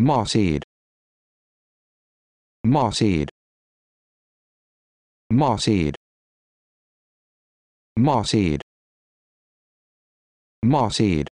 Moss seed. Moss seed. Moss seed. Moss seed. Moss seed.